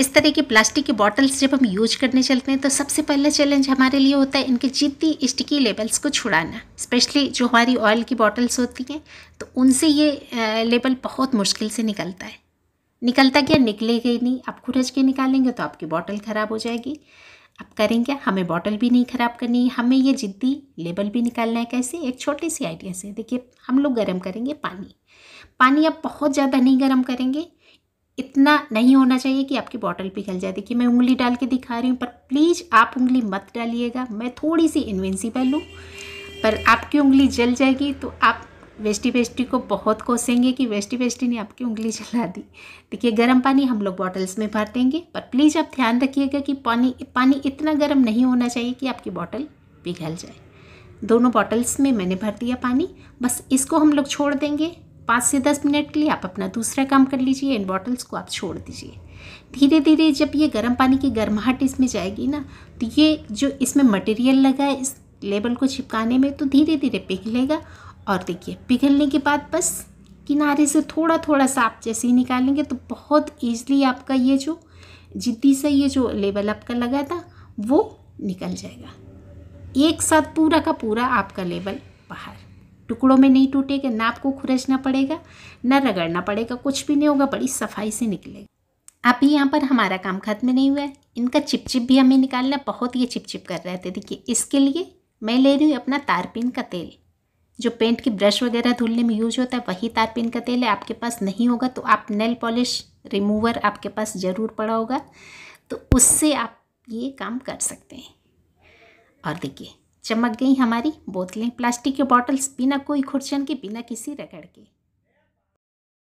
इस तरह की प्लास्टिक की बॉटल्स जब हम यूज करने चलते हैं तो सबसे पहला चैलेंज हमारे लिए होता है इनके जितनी स्टिकी लेबल्स को छुड़ाना स्पेशली जो हमारी ऑयल की बॉटल्स होती हैं तो उनसे ये लेबल बहुत मुश्किल से निकलता है निकलता क्या निकलेगा ही नहीं आप खुरज के निकालेंगे तो आपकी बॉटल ख़राब हो जाएगी आप करें क्या हमें बॉटल भी नहीं ख़राब करनी है हमें ये जिद्दी लेबल भी निकालना है कैसे एक छोटी सी आइडिया से देखिए हम लोग गर्म करेंगे पानी पानी आप बहुत ज़्यादा नहीं गर्म करेंगे इतना नहीं होना चाहिए कि आपकी बॉटल पिघल जाए देखिए मैं उंगली डाल के दिखा रही हूँ पर प्लीज़ आप उंगली मत डालिएगा मैं थोड़ी सी इन्वेंसिबल हूँ पर आपकी उंगली जल जाएगी तो आप वेस्टी वेस्टी को बहुत कोसेंगे कि वेस्टी वेस्टी ने आपकी उंगली जला दी देखिए गर्म पानी हम लोग बॉटल्स में भर देंगे पर प्लीज़ आप ध्यान रखिएगा कि पानी पानी इतना गर्म नहीं होना चाहिए कि आपकी बॉटल पिघल जाए दोनों बॉटल्स में मैंने भर दिया पानी बस इसको हम लोग छोड़ देंगे पाँच से दस मिनट के लिए आप अपना दूसरा काम कर लीजिए इन बॉटल्स को आप छोड़ दीजिए धीरे धीरे जब ये गर्म पानी की गर्माहट इसमें जाएगी ना तो ये जो इसमें मटेरियल लगा है इस लेबल को चिपकाने में तो धीरे धीरे पिघलेगा और देखिए पिघलने के बाद बस किनारे से थोड़ा थोड़ा सा आप जैसे ही निकालेंगे तो बहुत ईजली आपका ये जो जिद्दी से ये जो लेबल आपका लगा था वो निकल जाएगा एक साथ पूरा का पूरा आपका लेबल बाहर टुकड़ों में नहीं टूटेगा ना आपको खुरचना पड़ेगा ना रगड़ना पड़ेगा कुछ भी नहीं होगा बड़ी सफाई से निकलेगा अभी यहाँ पर हमारा काम ख़त्म नहीं हुआ है इनका चिपचिप भी हमें निकालना बहुत ये चिपचिप कर रहे थे देखिए इसके लिए मैं ले रही हूँ अपना तारपीन का तेल जो पेंट की ब्रश वगैरह धुलने में यूज होता है वही तारपीन का तेल है आपके पास नहीं होगा तो आप नेल पॉलिश रिमूवर आपके पास ज़रूर पड़ा होगा तो उससे आप ये काम कर सकते हैं और देखिए चमक गई हमारी बोतलें प्लास्टिक के बॉटल्स बिना कोई खुर्चन के बिना किसी रगड़ के